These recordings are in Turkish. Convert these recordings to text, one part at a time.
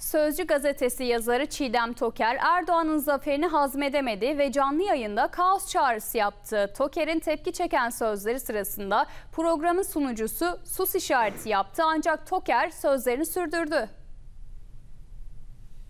Sözcü gazetesi yazarı Çiğdem Toker Erdoğan'ın zaferini hazmedemedi ve canlı yayında kaos çağrısı yaptı. Toker'in tepki çeken sözleri sırasında programın sunucusu sus işareti yaptı ancak Toker sözlerini sürdürdü.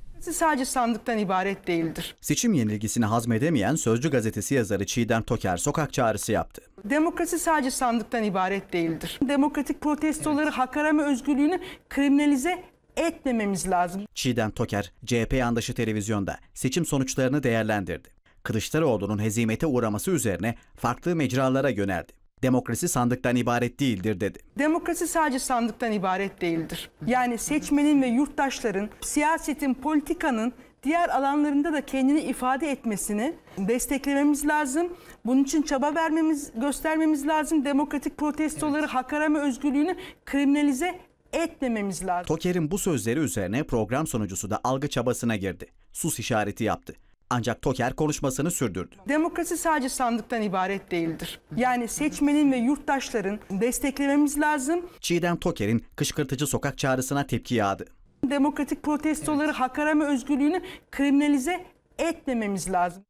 Demokrasi sadece sandıktan ibaret değildir. Seçim yenilgisini hazmedemeyen Sözcü gazetesi yazarı Çiğdem Toker sokak çağrısı yaptı. Demokrasi sadece sandıktan ibaret değildir. Demokratik protestoları, evet. hakareme özgürlüğünü kriminalize etmememiz lazım. Çiğden Toker, CHP yandaşı televizyonda seçim sonuçlarını değerlendirdi. Kılıçdaroğlu'nun hezimete uğraması üzerine farklı mecralara yöneldi. Demokrasi sandıktan ibaret değildir dedi. Demokrasi sadece sandıktan ibaret değildir. Yani seçmenin ve yurttaşların, siyasetin, politikanın diğer alanlarında da kendini ifade etmesini desteklememiz lazım. Bunun için çaba vermemiz, göstermemiz lazım. Demokratik protestoları, evet. hak arama özgürlüğünü kriminalize etmememiz lazım. Toker'in bu sözleri üzerine program sunucusu da algı çabasına girdi. Sus işareti yaptı. Ancak Toker konuşmasını sürdürdü. Demokrasi sadece sandıktan ibaret değildir. Yani seçmenin ve yurttaşların desteklememiz lazım. Çiğdem Toker'in kışkırtıcı sokak çağrısına tepki yağdı. Demokratik protestoları, evet. hak arama özgürlüğünü kriminalize etmememiz lazım.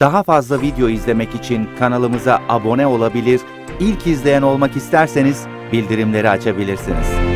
Daha fazla video izlemek için kanalımıza abone olabilir ilk izleyen olmak isterseniz bildirimleri açabilirsiniz.